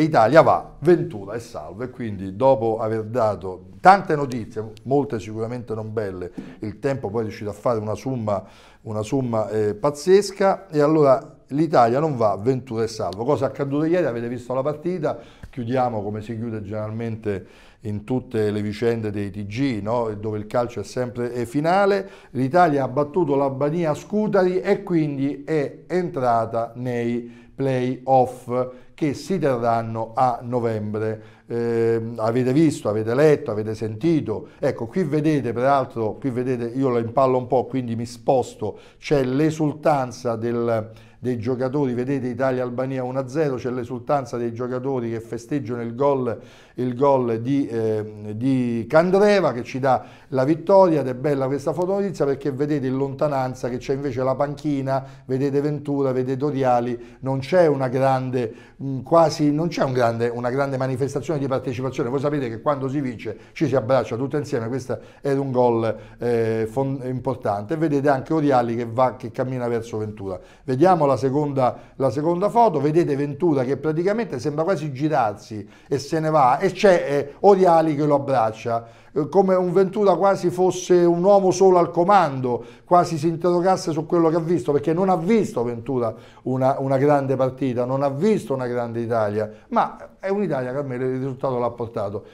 Italia va ventura e salvo e quindi dopo aver dato tante notizie, molte sicuramente non belle, il tempo poi è riuscito a fare una somma, una somma eh, pazzesca e allora l'Italia non va ventura e salvo. Cosa è accaduto ieri? Avete visto la partita, chiudiamo come si chiude generalmente in tutte le vicende dei TG, no? dove il calcio è sempre finale, l'Italia ha battuto l'Albania a Scutari e quindi è entrata nei playoff che si terranno a novembre. Eh, avete visto, avete letto, avete sentito. Ecco, qui vedete, peraltro, qui vedete, io la impallo un po', quindi mi sposto, c'è l'esultanza del, dei giocatori, vedete Italia-Albania 1-0, c'è l'esultanza dei giocatori che festeggiano il gol, il gol di, eh, di, Candreva che ci dà la vittoria ed è bella questa fotonotizia perché vedete in lontananza che c'è invece la panchina, vedete Ventura, vedete Doriali, non c'è una grande, mm, quasi, non c'è un grande, una grande manifestazione di partecipazione. Voi sapete che quando si vince ci si abbraccia tutti insieme, questo era un gol eh, importante. Vedete anche Oriali che, va, che cammina verso Ventura. Vediamo la seconda, la seconda, foto, vedete Ventura che praticamente sembra quasi girarsi e se ne va e c'è eh, Oriali che lo abbraccia. Eh, come un Ventura quasi fosse un uomo solo al comando, quasi si interrogasse su quello che ha visto, perché non ha visto Ventura una, una grande partita, non ha visto una grande Italia, ma è un'Italia che almeno il risultato l'ha portato.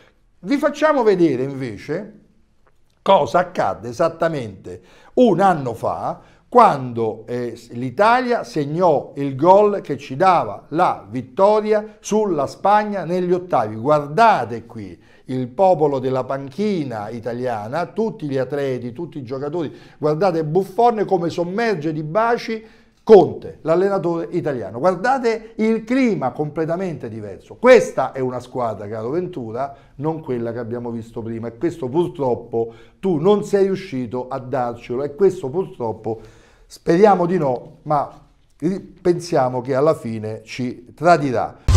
Vi facciamo vedere invece cosa accadde esattamente un anno fa quando eh, l'Italia segnò il gol che ci dava la vittoria sulla Spagna negli ottavi. Guardate qui il popolo della panchina italiana, tutti gli atleti, tutti i giocatori, guardate Buffone come sommerge di baci Conte, l'allenatore italiano. Guardate il clima completamente diverso. Questa è una squadra, caro Ventura, non quella che abbiamo visto prima e questo purtroppo tu non sei riuscito a darcelo e questo purtroppo Speriamo di no, ma pensiamo che alla fine ci tradirà.